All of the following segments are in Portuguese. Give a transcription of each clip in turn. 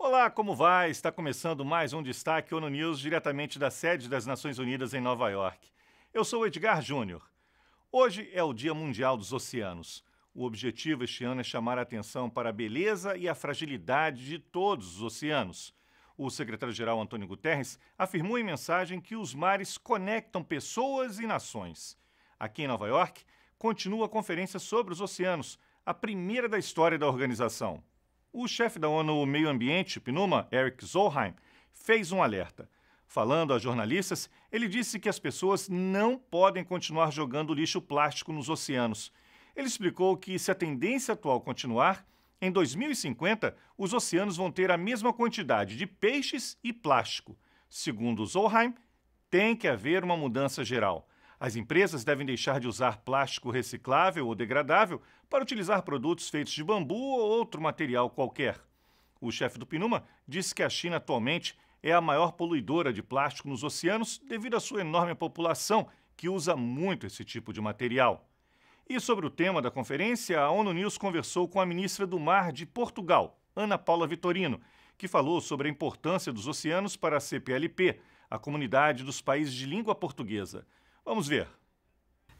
Olá, como vai? Está começando mais um Destaque ONU News diretamente da sede das Nações Unidas em Nova York. Eu sou Edgar Júnior. Hoje é o Dia Mundial dos Oceanos. O objetivo este ano é chamar a atenção para a beleza e a fragilidade de todos os oceanos. O secretário-geral Antônio Guterres afirmou em mensagem que os mares conectam pessoas e nações. Aqui em Nova York, continua a conferência sobre os oceanos, a primeira da história da organização o chefe da ONU Meio Ambiente, PNUMA, Eric Zollheim, fez um alerta. Falando a jornalistas, ele disse que as pessoas não podem continuar jogando lixo plástico nos oceanos. Ele explicou que, se a tendência atual continuar, em 2050 os oceanos vão ter a mesma quantidade de peixes e plástico. Segundo Zollheim, tem que haver uma mudança geral. As empresas devem deixar de usar plástico reciclável ou degradável para utilizar produtos feitos de bambu ou outro material qualquer. O chefe do Pinuma disse que a China atualmente é a maior poluidora de plástico nos oceanos devido à sua enorme população, que usa muito esse tipo de material. E sobre o tema da conferência, a ONU News conversou com a ministra do Mar de Portugal, Ana Paula Vitorino, que falou sobre a importância dos oceanos para a CPLP, a Comunidade dos Países de Língua Portuguesa. Vamos ver.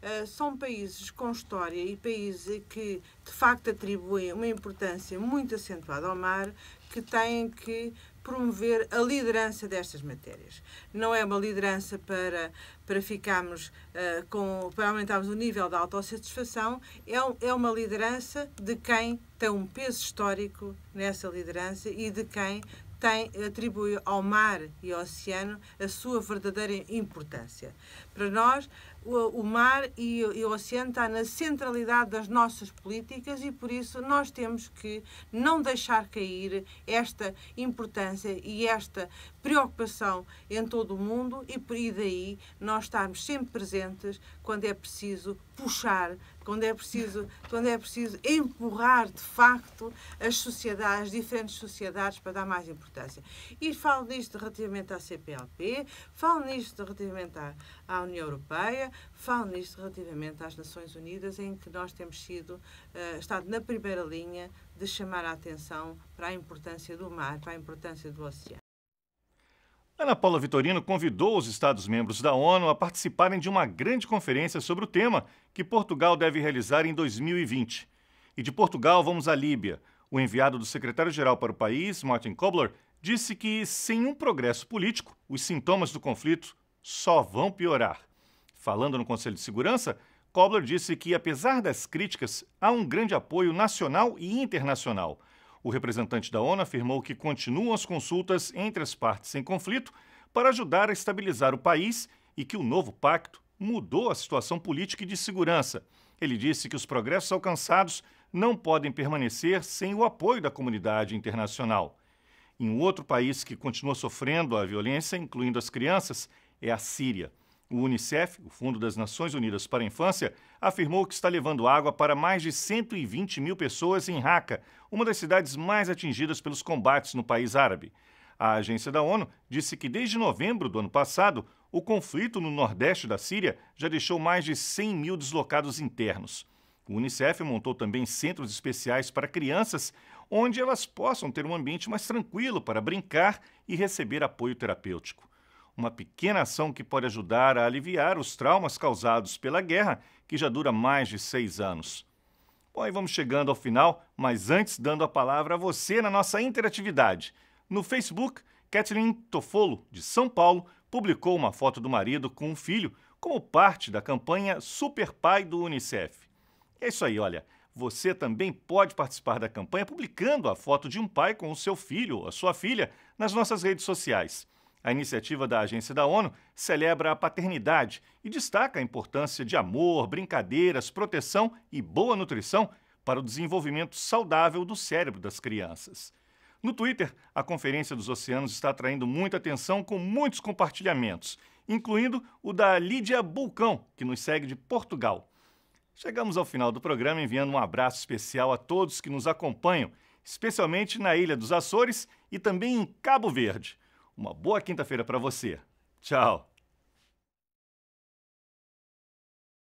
Eh, são países com história e países que de facto atribuem uma importância muito acentuada ao mar, que têm que promover a liderança destas matérias. Não é uma liderança para, para ficarmos uh, com, para aumentarmos o nível da autossatisfação, é, é uma liderança de quem tem um peso histórico nessa liderança e de quem tem, atribui ao mar e ao oceano a sua verdadeira importância. Para nós, o, o mar e, e, o oceano está na centralidade das nossas políticas e por isso nós temos que não deixar cair esta importância e esta preocupação em todo o mundo e por e daí nós estarmos sempre presentes quando é preciso puxar quando é preciso, quando é preciso empurrar de facto as sociedades, as diferentes sociedades para dar mais importância. E falo nisto relativamente à CPLP, falo nisto relativamente à, à União Europeia, Falo nisto relativamente às Nações Unidas, em que nós temos sido, uh, estado na primeira linha de chamar a atenção para a importância do mar, para a importância do oceano. Ana Paula Vitorino convidou os Estados-membros da ONU a participarem de uma grande conferência sobre o tema que Portugal deve realizar em 2020. E de Portugal vamos à Líbia. O enviado do secretário-geral para o país, Martin Kobler, disse que sem um progresso político, os sintomas do conflito só vão piorar. Falando no Conselho de Segurança, Kobler disse que, apesar das críticas, há um grande apoio nacional e internacional. O representante da ONU afirmou que continuam as consultas entre as partes em conflito para ajudar a estabilizar o país e que o novo pacto mudou a situação política e de segurança. Ele disse que os progressos alcançados não podem permanecer sem o apoio da comunidade internacional. Em um outro país que continua sofrendo a violência, incluindo as crianças, é a Síria. O Unicef, o Fundo das Nações Unidas para a Infância, afirmou que está levando água para mais de 120 mil pessoas em Raqqa, uma das cidades mais atingidas pelos combates no país árabe. A agência da ONU disse que desde novembro do ano passado, o conflito no nordeste da Síria já deixou mais de 100 mil deslocados internos. O Unicef montou também centros especiais para crianças, onde elas possam ter um ambiente mais tranquilo para brincar e receber apoio terapêutico uma pequena ação que pode ajudar a aliviar os traumas causados pela guerra, que já dura mais de seis anos. Bom, aí vamos chegando ao final, mas antes dando a palavra a você na nossa interatividade. No Facebook, Kathleen Tofolo, de São Paulo, publicou uma foto do marido com um filho como parte da campanha Super Pai do Unicef. É isso aí, olha. Você também pode participar da campanha publicando a foto de um pai com o seu filho ou a sua filha nas nossas redes sociais. A iniciativa da Agência da ONU celebra a paternidade e destaca a importância de amor, brincadeiras, proteção e boa nutrição para o desenvolvimento saudável do cérebro das crianças. No Twitter, a Conferência dos Oceanos está atraindo muita atenção com muitos compartilhamentos, incluindo o da Lídia Bulcão, que nos segue de Portugal. Chegamos ao final do programa enviando um abraço especial a todos que nos acompanham, especialmente na Ilha dos Açores e também em Cabo Verde. Uma boa quinta-feira para você. Tchau!